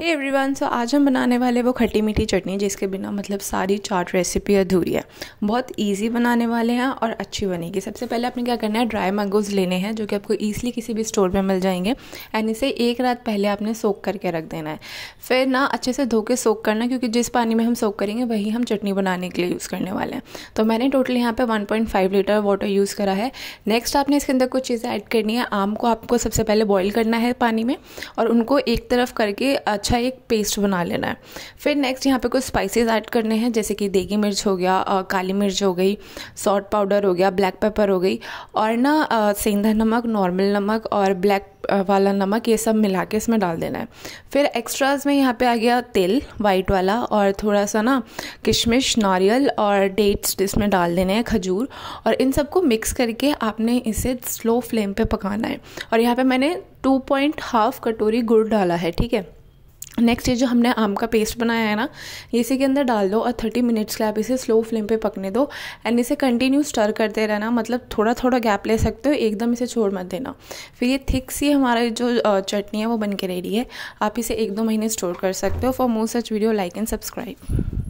हे every everyone so आज हम बनाने वाले वो खट्टी मीठी चटनी जिसके बिना मतलब सारी चाट रेसिपी अधूरी है बहुत इजी बनाने वाले हैं और अच्छी बनेगी सबसे पहले आपने क्या करना है ड्राई मैंगोज़ लेने हैं जो कि आपको ईजिली किसी भी स्टोर में मिल जाएंगे एंड इसे एक रात पहले आपने सोख करके रख देना है फिर ना अच्छे से धो के सोख करना क्योंकि जिस पानी में हम सोख करेंगे वही हम चटनी बनाने के लिए यूज़ करने वाले हैं तो मैंने टोटल यहाँ पर वन लीटर वाटर यूज़ करा है नेक्स्ट आपने इसके अंदर कुछ चीज़ें ऐड करनी है आम को आपको सबसे पहले बॉयल करना है पानी में और उनको एक तरफ करके अच्छा अच्छा एक पेस्ट बना लेना है फिर नेक्स्ट यहाँ पे कुछ स्पाइसेस ऐड करने हैं जैसे कि देगी मिर्च हो गया आ, काली मिर्च हो गई सॉल्ट पाउडर हो गया ब्लैक पेपर हो गई और ना सेंधा नमक नॉर्मल नमक और ब्लैक वाला नमक ये सब मिला के इसमें डाल देना है फिर एक्स्ट्राज में यहाँ पे आ गया तेल वाइट वाला और थोड़ा सा ना किशमिश नारियल और डेट्स इसमें डाल देने हैं खजूर और इन सबको मिक्स करके आपने इसे स्लो फ्लेम पे पकाना है और यहाँ पे मैंने टू पॉइंट हाफ कटोरी गुड़ डाला है ठीक है नेक्स्ट ये जो हमने आम का पेस्ट बनाया है ना ये इसी के अंदर डाल दो और थर्टी मिनट्स के आप इसे स्लो फ्लेम पे पकने दो एंड इसे कंटिन्यू स्टर करते रहना मतलब थोड़ा थोड़ा गैप ले सकते हो एकदम इसे छोड़ मत देना फिर ये थिक सी हमारा जो चटनी है वो बन के रेडी है आप इसे एक दो महीने स्टोर कर सकते हो for more such video like and subscribe